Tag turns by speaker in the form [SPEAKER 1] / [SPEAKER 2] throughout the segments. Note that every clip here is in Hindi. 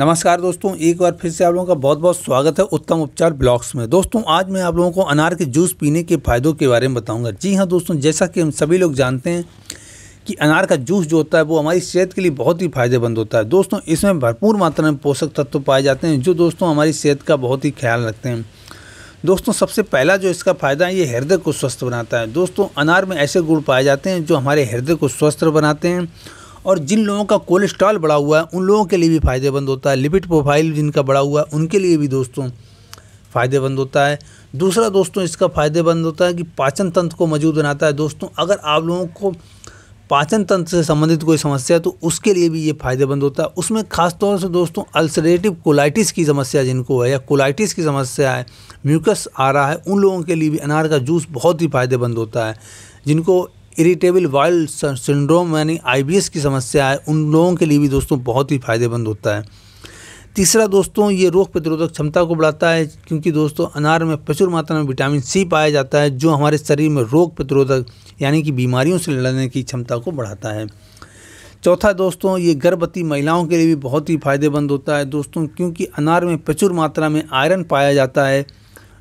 [SPEAKER 1] नमस्कार दोस्तों एक बार फिर से आप लोगों का बहुत बहुत स्वागत है उत्तम उपचार ब्लॉग्स में दोस्तों आज मैं आप लोगों को अनार के जूस पीने के फ़ायदों के बारे में बताऊंगा जी हाँ दोस्तों जैसा कि हम सभी लोग जानते हैं कि अनार का जूस जो होता है वो हमारी सेहत के लिए बहुत ही फायदेमंद होता है दोस्तों इसमें भरपूर मात्रा में पोषक तत्व पाए जाते हैं जो दोस्तों हमारी सेहत का बहुत ही ख्याल रखते हैं दोस्तों सबसे पहला जो इसका फ़ायदा है ये हृदय को स्वस्थ बनाता है दोस्तों अनार में ऐसे गुड़ पाए जाते हैं जो हमारे हृदय को स्वस्थ बनाते हैं और जिन लोगों का कोलेस्ट्रॉल बढ़ा हुआ है उन लोगों के लिए भी फ़ायदेमंद होता है लिपिड प्रोफाइल जिनका बढ़ा हुआ है उनके लिए भी दोस्तों फ़ायदेमंद होता है दूसरा दोस्तों इसका फ़ायदेमंद होता है कि पाचन तंत्र को मजबूत बनाता है दोस्तों अगर आप लोगों को पाचन तंत्र से संबंधित कोई समस्या है तो उसके लिए भी ये फ़ायदेमंद होता है उसमें खासतौर से दोस्तों अल्सरेटिव कोलाइटिस की समस्या जिनको है या कोलाइटिस की समस्या है म्यूकस आ रहा है उन लोगों के लिए भी अनार का जूस बहुत ही फ़ायदेमंद होता है जिनको इरिटेबल वाइल सिंड्रोम यानी आई की समस्या है उन लोगों के लिए भी दोस्तों बहुत ही फायदेमंद होता है तीसरा दोस्तों ये रोग प्रतिरोधक क्षमता को बढ़ाता है क्योंकि दोस्तों अनार में प्रचुर मात्रा में विटामिन सी पाया जाता है जो हमारे शरीर में रोग प्रतिरोधक यानी कि बीमारियों से लड़ने की क्षमता को बढ़ाता है चौथा दोस्तों ये गर्भवती महिलाओं के लिए भी बहुत ही फायदेमंद होता है दोस्तों क्योंकि अनार में प्रचुर मात्रा में आयरन पाया जाता है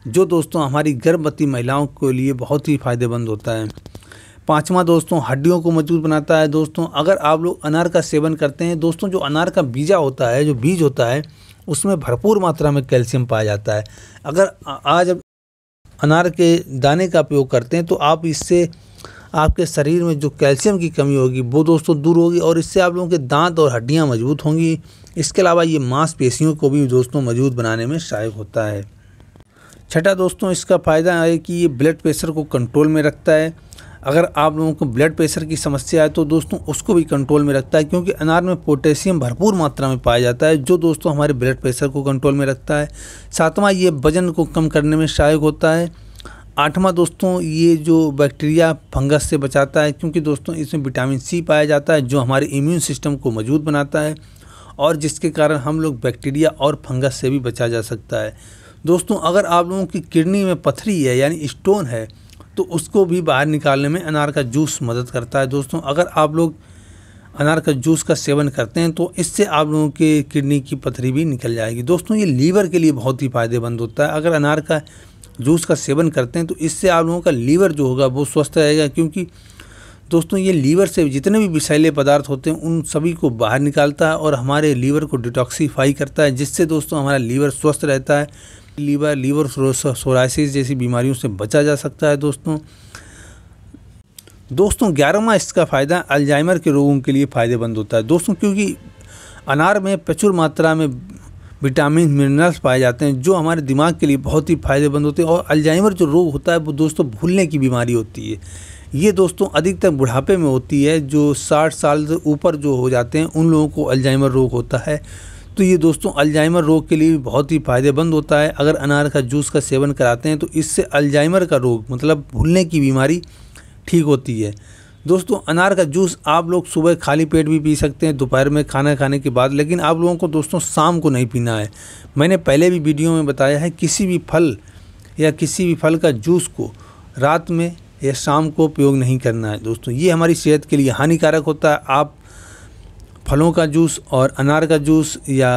[SPEAKER 1] जो दोस्तों हमारी गर्भवती महिलाओं के लिए बहुत ही फायदेमंद होता है पाँचवा दोस्तों हड्डियों को मजबूत बनाता है दोस्तों अगर आप लोग अनार का सेवन करते हैं दोस्तों जो अनार का बीजा होता है जो बीज होता है उसमें भरपूर मात्रा में कैल्शियम पाया जाता है अगर आज अनार के दाने का उपयोग करते हैं तो आप इससे आपके शरीर में जो कैल्शियम की कमी होगी वो दोस्तों दूर होगी और इससे आप लोगों के दांत और हड्डियां मजबूत होंगी इसके अलावा ये मांसपेशियों को भी दोस्तों मजबूत बनाने में सहायक होता है छठा दोस्तों इसका फ़ायदा है कि ये ब्लड प्रेशर को कंट्रोल में रखता है अगर आप लोगों को ब्लड प्रेशर की समस्या है तो दोस्तों उसको भी कंट्रोल में रखता है क्योंकि अनार में पोटेशियम भरपूर मात्रा में पाया जाता है जो दोस्तों हमारे ब्लड प्रेशर को कंट्रोल में रखता है सातवां ये वजन को कम करने में सहायक होता है आठवां दोस्तों ये जो बैक्टीरिया फंगस से बचाता है क्योंकि दोस्तों इसमें विटामिन सी पाया जाता है जो हमारे इम्यून सिस्टम को मजबूत बनाता है और जिसके कारण हम लोग बैक्टीरिया और फंगस से भी बचा जा सकता है दोस्तों अगर आप लोगों की किडनी में पथरी है यानी स्टोन है तो उसको भी बाहर निकालने में अनार का जूस मदद करता है दोस्तों अगर आप लोग अनार का जूस का सेवन करते हैं तो इससे आप लोगों के किडनी की पथरी भी निकल जाएगी दोस्तों ये लीवर के लिए बहुत ही फ़ायदेमंद होता है अगर अनार का जूस का सेवन करते हैं तो इससे आप लोगों का लीवर जो होगा वो स्वस्थ रहेगा क्योंकि दोस्तों ये लीवर से जितने भी विषैले पदार्थ होते हैं उन सभी को बाहर निकालता है और हमारे लीवर को डिटॉक्सीफाई करता है जिससे दोस्तों हमारा लीवर स्वस्थ रहता है लीवर लीवर सोराइसिस जैसी बीमारियों से बचा जा सकता है दोस्तों दोस्तों ग्यारहवा इसका फ़ायदा अल्जाइमर के रोगों के लिए फ़ायदेमंद होता है दोस्तों क्योंकि अनार में प्रचुर मात्रा में विटामिन मिनरल्स पाए जाते हैं जो हमारे दिमाग के लिए बहुत ही फायदेमंद होते हैं और अल्जाइमर जो रोग होता है वो दोस्तों भूलने की बीमारी होती है ये दोस्तों अधिकतर बुढ़ापे में होती है जो साठ साल से ऊपर जो हो जाते हैं उन लोगों को अल्जाइमर रोग होता है तो ये दोस्तों अल्जाइमर रोग के लिए भी बहुत ही फायदेमंद होता है अगर अनार का जूस का सेवन कराते हैं तो इससे अल्जाइमर का रोग मतलब भूलने की बीमारी ठीक होती है दोस्तों अनार का जूस आप लोग सुबह खाली पेट भी पी सकते हैं दोपहर में खाना खाने के बाद लेकिन आप लोगों को दोस्तों शाम को नहीं पीना है मैंने पहले भी वीडियो में बताया है किसी भी फल या किसी भी फल का जूस को रात में या शाम को उपयोग नहीं करना है दोस्तों ये हमारी सेहत के लिए हानिकारक होता है आप फलों का जूस और अनार का जूस या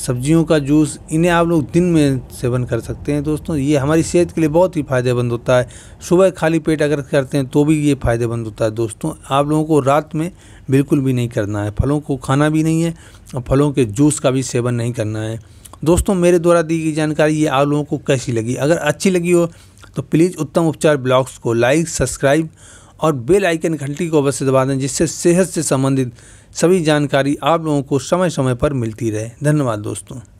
[SPEAKER 1] सब्जियों का जूस इन्हें आप लोग दिन में सेवन कर सकते हैं दोस्तों ये हमारी सेहत के लिए बहुत ही फ़ायदेमंद होता है सुबह खाली पेट अगर करते हैं तो भी ये फ़ायदेमंद होता है दोस्तों आप लोगों को रात में बिल्कुल भी नहीं करना है फलों को खाना भी नहीं है और फलों के जूस का भी सेवन नहीं करना है दोस्तों मेरे द्वारा दी गई जानकारी ये आप लोगों को कैसी लगी अगर अच्छी लगी हो तो प्लीज़ उत्तम उपचार ब्लॉग्स को लाइक सब्सक्राइब और बेल आइकन घंटी को अवश्य दबा दें जिससे सेहत से संबंधित सभी जानकारी आप लोगों को समय समय पर मिलती रहे धन्यवाद दोस्तों